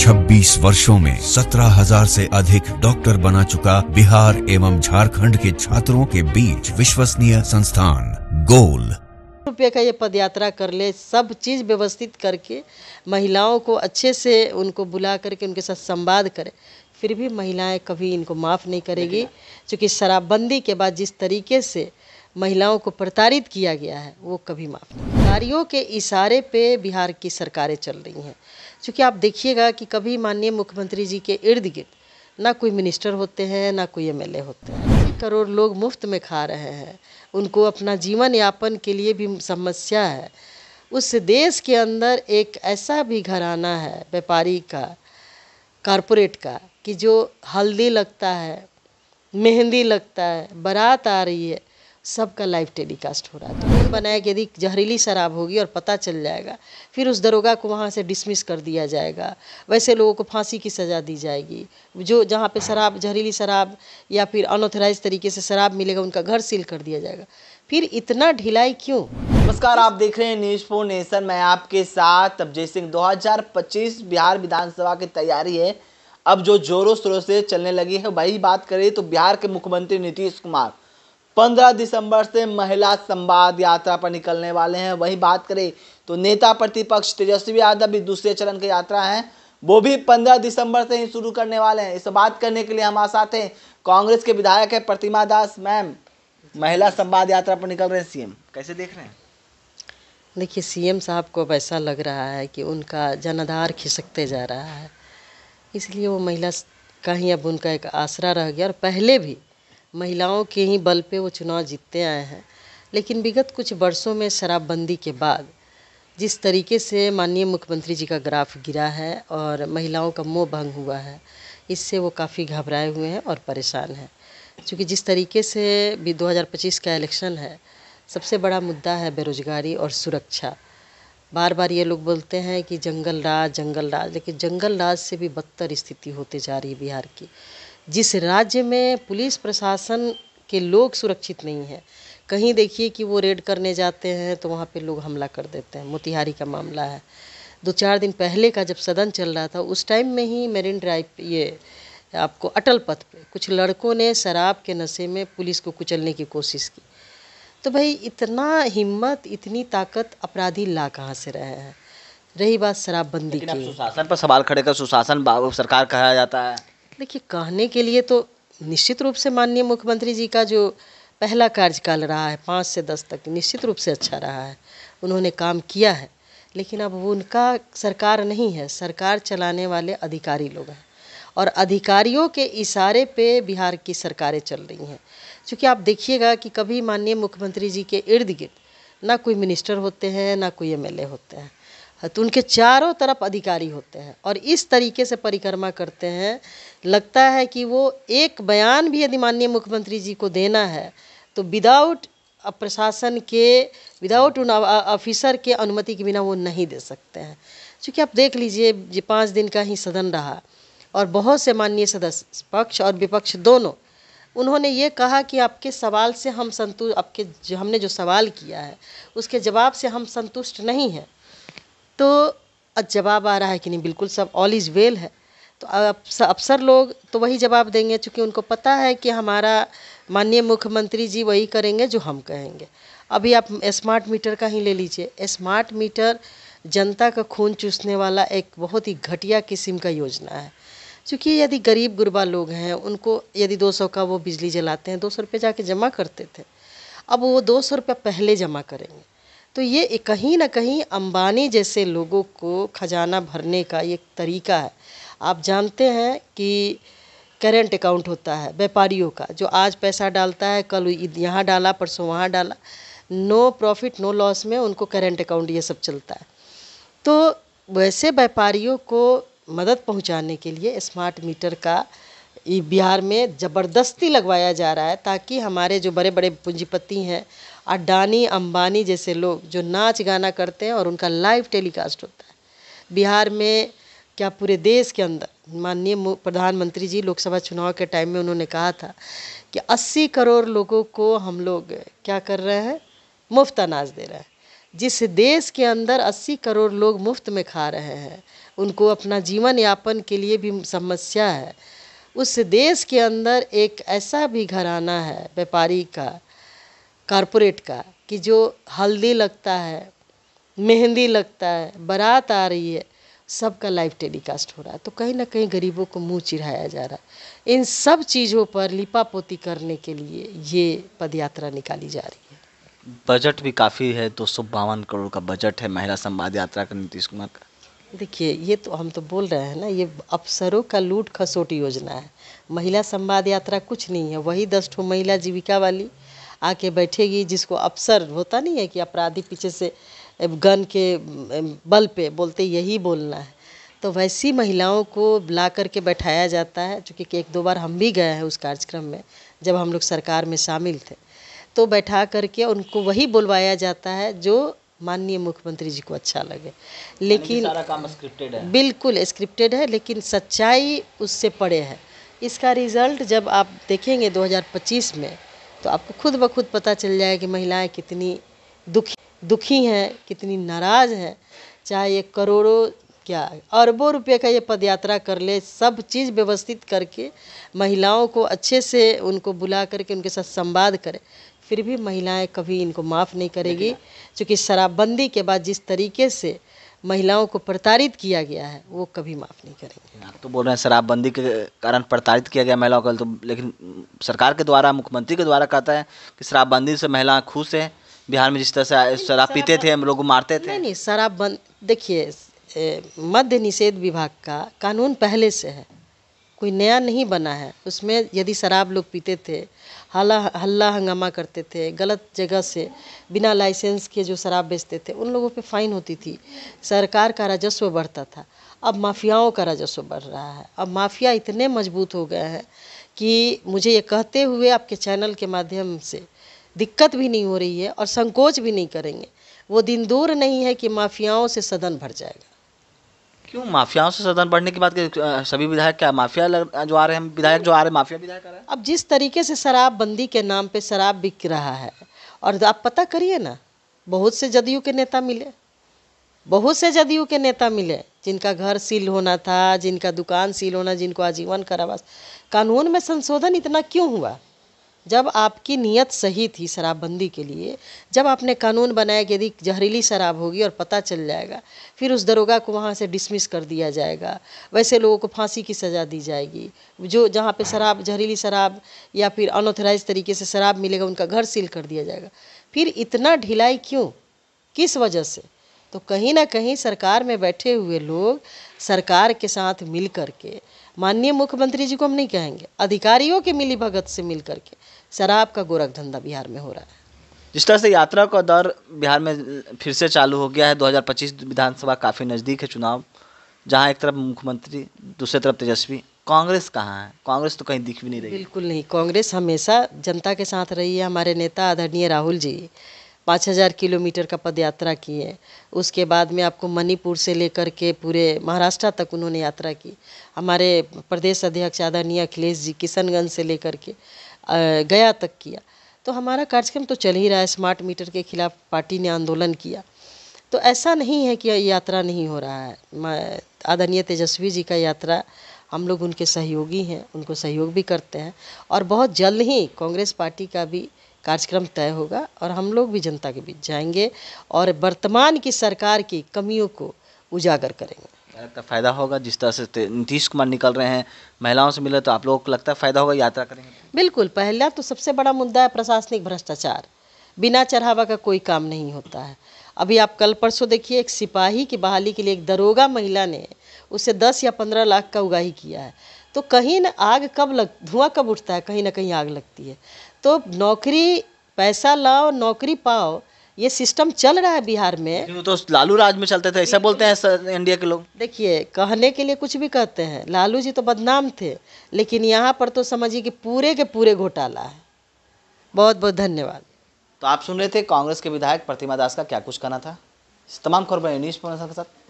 26 वर्षों में 17,000 से अधिक डॉक्टर बना चुका बिहार एवं झारखंड के छात्रों के बीच विश्वसनीय संस्थान गोल रुपये का ये पद यात्रा कर ले सब चीज़ व्यवस्थित करके महिलाओं को अच्छे से उनको बुला करके उनके साथ संवाद करें फिर भी महिलाएं कभी इनको माफ़ नहीं करेगी क्योंकि शराबबंदी के बाद जिस तरीके से महिलाओं को प्रताड़ित किया गया है वो कभी माफ़ नहीं के इशारे पे बिहार की सरकारें चल रही हैं क्योंकि आप देखिएगा कि कभी माननीय मुख्यमंत्री जी के इर्द गिर्द ना कोई मिनिस्टर होते हैं ना कोई एम होते हैं करोड़ लोग मुफ्त में खा रहे हैं उनको अपना जीवन यापन के लिए भी समस्या है उस देश के अंदर एक ऐसा भी घराना है व्यापारी का कारपोरेट का कि जो हल्दी लगता है मेहंदी लगता है बारात आ रही है सबका लाइव टेलीकास्ट हो रहा था प्लान बनाया कि यदि जहरीली शराब होगी और पता चल जाएगा फिर उस दरोगा को वहाँ से डिसमिस कर दिया जाएगा वैसे लोगों को फांसी की सज़ा दी जाएगी जो जहाँ पे शराब जहरीली शराब या फिर अनऑथोराइज तरीके से शराब मिलेगा उनका घर सील कर दिया जाएगा फिर इतना ढिलाई क्यों नमस्कार आप देख रहे हैं न्यूज फोर नेशन मैं आपके साथ अभजय सिंह दो बिहार विधानसभा की तैयारी है अब जो जोरों शोरों से चलने लगी है वही बात करें तो बिहार के मुख्यमंत्री नीतीश कुमार पंद्रह दिसंबर से महिला संवाद यात्रा पर निकलने वाले हैं वही बात करें तो नेता प्रतिपक्ष तेजस्वी यादव भी दूसरे चरण की यात्रा है वो भी पंद्रह दिसंबर से ही शुरू करने वाले हैं इस बात करने के लिए हमारे साथ हैं कांग्रेस के विधायक है प्रतिमा दास मैम महिला संवाद यात्रा पर निकल रहे हैं सीएम कैसे देख रहे हैं देखिए सीएम साहब को अब ऐसा लग रहा है कि उनका जनाधार खिसकते जा रहा है इसलिए वो महिला का ही अब उनका एक आसरा रह गया और पहले भी महिलाओं के ही बल पे वो चुनाव जीतते आए हैं लेकिन विगत कुछ वर्षों में शराबबंदी के बाद जिस तरीके से माननीय मुख्यमंत्री जी का ग्राफ गिरा है और महिलाओं का मोह भंग हुआ है इससे वो काफ़ी घबराए हुए हैं और परेशान हैं क्योंकि जिस तरीके से भी 2025 का इलेक्शन है सबसे बड़ा मुद्दा है बेरोजगारी और सुरक्षा बार बार ये लोग बोलते हैं कि जंगल राज जंगल राज लेकिन जंगल राज से भी बदतर स्थिति होती जा रही है बिहार की जिस राज्य में पुलिस प्रशासन के लोग सुरक्षित नहीं हैं कहीं देखिए कि वो रेड करने जाते हैं तो वहाँ पे लोग हमला कर देते हैं मोतिहारी का मामला है दो चार दिन पहले का जब सदन चल रहा था उस टाइम में ही मेरिन ड्राइव ये आपको अटल पथ पे कुछ लड़कों ने शराब के नशे में पुलिस को कुचलने की कोशिश की तो भाई इतना हिम्मत इतनी ताकत अपराधी ला कहाँ से रहे हैं रही बात शराबबंदी की सुशासन पर सवाल खड़े कर सुशासन सरकार कहा जाता है देखिए कहने के लिए तो निश्चित रूप से माननीय मुख्यमंत्री जी का जो पहला कार्यकाल रहा है पाँच से दस तक निश्चित रूप से अच्छा रहा है उन्होंने काम किया है लेकिन अब उनका सरकार नहीं है सरकार चलाने वाले अधिकारी लोग हैं और अधिकारियों के इशारे पे बिहार की सरकारें चल रही हैं क्योंकि आप देखिएगा कि कभी माननीय मुख्यमंत्री जी के इर्द गिर्द ना कोई मिनिस्टर होते हैं ना कोई एमएलए होते हैं तो उनके चारों तरफ अधिकारी होते हैं और इस तरीके से परिक्रमा करते हैं लगता है कि वो एक बयान भी यदि माननीय मुख्यमंत्री जी को देना है तो विदाउट प्रशासन के विदाउट उन ऑफिसर के अनुमति के बिना वो नहीं दे सकते हैं क्योंकि आप देख लीजिए ये पाँच दिन का ही सदन रहा और बहुत से माननीय सदस्य पक्ष और विपक्ष दोनों उन्होंने ये कहा कि आपके सवाल से हम संतुष्ट आपके जो हमने जो सवाल किया है उसके जवाब से हम संतुष्ट नहीं हैं तो जवाब आ रहा है कि नहीं बिल्कुल सब ऑल इज़ वेल है तो अफसर लोग तो वही जवाब देंगे चूँकि उनको पता है कि हमारा माननीय मुख्यमंत्री जी वही करेंगे जो हम कहेंगे अभी आप स्मार्ट मीटर का ही ले लीजिए स्मार्ट मीटर जनता का खून चूसने वाला एक बहुत ही घटिया किस्म का योजना है क्योंकि यदि गरीब गुरबा लोग हैं उनको यदि 200 का वो बिजली जलाते हैं दो सौ रुपये जाके जमा करते थे अब वो दो सौ रुपये पहले जमा करेंगे तो ये कहीं ना कहीं अंबानी जैसे लोगों को खजाना भरने का एक तरीका है आप जानते हैं कि करेंट अकाउंट होता है व्यापारियों का जो आज पैसा डालता है कल यहाँ डाला परसों वहाँ डाला नो प्रॉफिट नो लॉस में उनको करेंट अकाउंट ये सब चलता है तो वैसे व्यापारियों को मदद पहुँचाने के लिए स्मार्ट मीटर का बिहार में ज़बरदस्ती लगवाया जा रहा है ताकि हमारे जो बड़े बड़े पूंजीपति हैं अडानी अंबानी जैसे लोग जो नाच गाना करते हैं और उनका लाइव टेलीकास्ट होता है बिहार में क्या पूरे देश के अंदर माननीय प्रधानमंत्री जी लोकसभा चुनाव के टाइम में उन्होंने कहा था कि 80 करोड़ लोगों को हम लोग क्या कर रहे हैं मुफ्त अनाज दे रहे हैं जिस देश के अंदर 80 करोड़ लोग मुफ्त में खा रहे हैं उनको अपना जीवन यापन के लिए भी समस्या है उस देश के अंदर एक ऐसा भी घराना है व्यापारी का कारपोरेट का कि जो हल्दी लगता है मेहंदी लगता है बारात आ रही है सबका लाइव टेलीकास्ट हो रहा है तो कहीं ना कहीं गरीबों को मुंह चिढ़ाया जा रहा है इन सब चीज़ों पर लिपापोती करने के लिए ये पदयात्रा निकाली जा रही है बजट भी काफ़ी है दो सौ बावन करोड़ का बजट है महिला संवाद यात्रा का नीतीश कुमार का देखिए ये तो हम तो बोल रहे हैं ना ये अफसरों का लूट खसोट योजना है महिला संवाद यात्रा कुछ नहीं है वही दस ठो महिला जीविका वाली आके बैठेगी जिसको अफसर होता नहीं है कि अपराधी पीछे से गन के बल पे बोलते यही बोलना है तो वैसी महिलाओं को ला करके बैठाया जाता है चूँकि एक दो बार हम भी गए हैं उस कार्यक्रम में जब हम लोग सरकार में शामिल थे तो बैठा करके उनको वही बुलवाया जाता है जो माननीय मुख्यमंत्री जी को अच्छा लगे लेकिन सारा काम स्क्रिप्टेड है बिल्कुल स्क्रिप्टेड है लेकिन सच्चाई उससे पड़े है इसका रिजल्ट जब आप देखेंगे 2025 में तो आपको खुद ब खुद पता चल जाए कि महिलाएं कितनी दुखी दुखी हैं कितनी नाराज़ हैं चाहे ये करोड़ों क्या अरबों रुपये का ये पदयात्रा कर ले सब चीज़ व्यवस्थित करके महिलाओं को अच्छे से उनको बुला करके उनके साथ संवाद करें फिर भी महिलाएं कभी इनको माफ़ नहीं करेगी क्योंकि शराबबंदी के बाद जिस तरीके से महिलाओं को प्रताड़ित किया गया है वो कभी माफ़ नहीं करेंगे आप तो बोल रहे हैं शराबबंदी के कारण प्रताड़ित किया गया महिलाओं को तो लेकिन सरकार के द्वारा मुख्यमंत्री के द्वारा कहता है कि शराबबंदी से महिलाएं खुश हैं बिहार में जिस तरह से शराब पीते थे हम लोग मारते थे नहीं नहीं शराब बंद देखिए मद्य निषेध विभाग का कानून पहले से है कोई नया नहीं बना है उसमें यदि शराब लोग पीते थे हल्ला हल्ला हंगामा करते थे गलत जगह से बिना लाइसेंस के जो शराब बेचते थे उन लोगों पे फाइन होती थी सरकार का राजस्व बढ़ता था अब माफियाओं का राजस्व बढ़ रहा है अब माफिया इतने मजबूत हो गए हैं कि मुझे ये कहते हुए आपके चैनल के माध्यम से दिक्कत भी नहीं हो रही है और संकोच भी नहीं करेंगे वो दिन दूर नहीं है कि माफियाओं से सदन भर जाएगा क्यों माफियाओं से सदन बढ़ने की बात करें सभी विधायक क्या माफिया लग, जो आ रहे हैं विधायक जो आ रहे हैं माफिया विधायक आ रहे हैं अब जिस तरीके से शराबबंदी के नाम पे शराब बिक रहा है और आप पता करिए ना बहुत से जदयू के नेता मिले बहुत से जदयू के नेता मिले जिनका घर सील होना था जिनका दुकान सील होना जिनको आजीवन कारावास कानून में संशोधन इतना क्यों हुआ जब आपकी नीयत सही थी शराबबंदी के लिए जब आपने कानून बनाया कि यदि जहरीली शराब होगी और पता चल जाएगा फिर उस दरोगा को वहाँ से डिसमिस कर दिया जाएगा वैसे लोगों को फांसी की सज़ा दी जाएगी जो जहाँ पे शराब जहरीली शराब या फिर अनऑथराइज तरीके से शराब मिलेगा उनका घर सील कर दिया जाएगा फिर इतना ढिलाई क्यों किस वजह से तो कहीं ना कहीं सरकार में बैठे हुए लोग सरकार के साथ मिल के माननीय मुख्यमंत्री जी को हम नहीं कहेंगे अधिकारियों के मिली भगत से मिल करके शराब का गोरख धंधा बिहार में हो रहा है जिस तरह से यात्रा का दौर बिहार में फिर से चालू हो गया है 2025 विधानसभा काफ़ी नज़दीक है चुनाव जहाँ एक तरफ मुख्यमंत्री दूसरी तरफ तेजस्वी कांग्रेस कहाँ है कांग्रेस तो कहीं दिख भी नहीं रही बिल्कुल नहीं कांग्रेस हमेशा जनता के साथ रही है हमारे नेता आदरणीय राहुल जी पाँच हज़ार किलोमीटर का पदयात्रा की है उसके बाद में आपको मणिपुर से लेकर के पूरे महाराष्ट्र तक उन्होंने यात्रा की हमारे प्रदेश अध्यक्ष आदरणीय अखिलेश जी किशनगंज से लेकर के गया तक किया तो हमारा कार्यक्रम तो चल ही रहा है स्मार्ट मीटर के खिलाफ पार्टी ने आंदोलन किया तो ऐसा नहीं है कि यात्रा नहीं हो रहा है आदरणीय तेजस्वी जी का यात्रा हम लोग उनके सहयोगी हैं उनको सहयोग भी करते हैं और बहुत जल्द ही कांग्रेस पार्टी का भी कार्यक्रम तय होगा और हम लोग भी जनता के बीच जाएंगे और वर्तमान की सरकार की कमियों को उजागर करेंगे लगता फायदा होगा जिस तरह से नीतीश कुमार निकल रहे हैं महिलाओं से मिले तो आप लोगों को लगता है फायदा होगा यात्रा करेंगे बिल्कुल पहला तो सबसे बड़ा मुद्दा है प्रशासनिक भ्रष्टाचार बिना चढ़ावा का कोई काम नहीं होता है अभी आप कल परसों देखिए एक सिपाही की बहाली के लिए एक दरोगा महिला ने उससे दस या पंद्रह लाख का उगाही किया है तो कहीं ना आग कब लग धुआं कब उठता है कहीं ना कहीं आग लगती है तो नौकरी पैसा लाओ नौकरी पाओ ये सिस्टम चल रहा है बिहार में तो लालू राज में चलते थे ऐसा बोलते हैं इंडिया के लोग देखिए कहने के लिए कुछ भी कहते हैं लालू जी तो बदनाम थे लेकिन यहाँ पर तो समझिए कि पूरे के पूरे घोटाला है बहुत बहुत धन्यवाद तो आप सुन रहे थे कांग्रेस के विधायक प्रतिमा दास का क्या कुछ कहना था तमाम खबरें न्यूज़ के साथ